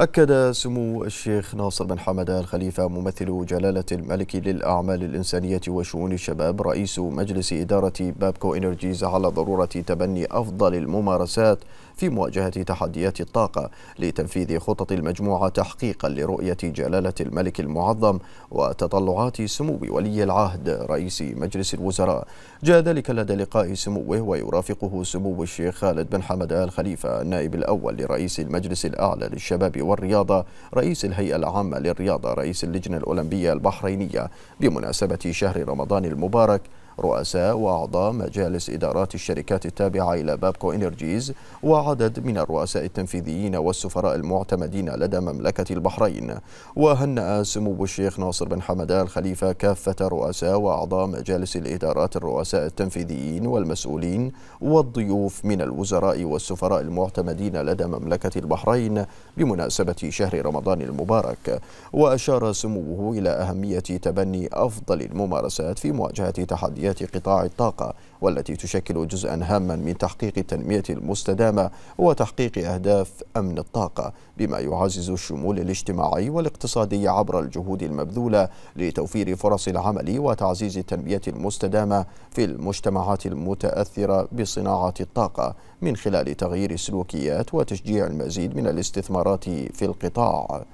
أكد سمو الشيخ ناصر بن حمدان الخليفة ممثل جلالة الملك للأعمال الإنسانية وشؤون الشباب رئيس مجلس إدارة بابكو إنرجيز على ضرورة تبني أفضل الممارسات في مواجهة تحديات الطاقة لتنفيذ خطط المجموعة تحقيقا لرؤية جلالة الملك المعظم وتطلعات سمو ولي العهد رئيس مجلس الوزراء جاء ذلك لدى لقاء سموه ويرافقه سمو الشيخ خالد بن حمد آل خليفة النائب الأول لرئيس المجلس الأعلى للشباب والرياضة رئيس الهيئة العامة للرياضة رئيس اللجنة الأولمبية البحرينية بمناسبة شهر رمضان المبارك رؤساء وأعضاء مجالس إدارات الشركات التابعة إلى بابكو إنرجيز وعدد من الرؤساء التنفيذيين والسفراء المعتمدين لدى مملكة البحرين وهنأ سمو الشيخ ناصر بن حمدان الخليفة كافة رؤساء وأعضاء مجالس الإدارات الرؤساء التنفيذيين والمسؤولين والضيوف من الوزراء والسفراء المعتمدين لدى مملكة البحرين بمناسبة شهر رمضان المبارك وأشار سموه إلى أهمية تبني أفضل الممارسات في مواجهة تحديات تقنيات قطاع الطاقة والتي تشكل جزءا هاما من تحقيق التنمية المستدامة وتحقيق أهداف أمن الطاقة بما يعزز الشمول الاجتماعي والاقتصادي عبر الجهود المبذولة لتوفير فرص العمل وتعزيز التنمية المستدامة في المجتمعات المتأثرة بصناعة الطاقة من خلال تغيير السلوكيات وتشجيع المزيد من الاستثمارات في القطاع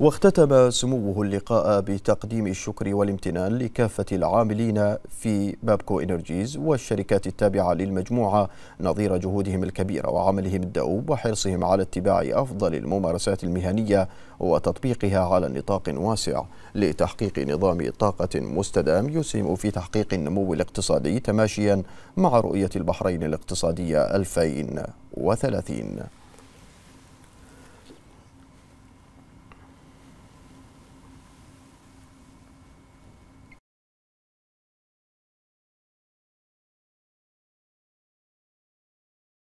واختتم سموه اللقاء بتقديم الشكر والامتنان لكافة العاملين في بابكو إنرجيز والشركات التابعة للمجموعة نظير جهودهم الكبيرة وعملهم الدؤوب وحرصهم على اتباع أفضل الممارسات المهنية وتطبيقها على نطاق واسع لتحقيق نظام طاقة مستدام يسهم في تحقيق النمو الاقتصادي تماشيا مع رؤية البحرين الاقتصادية 2030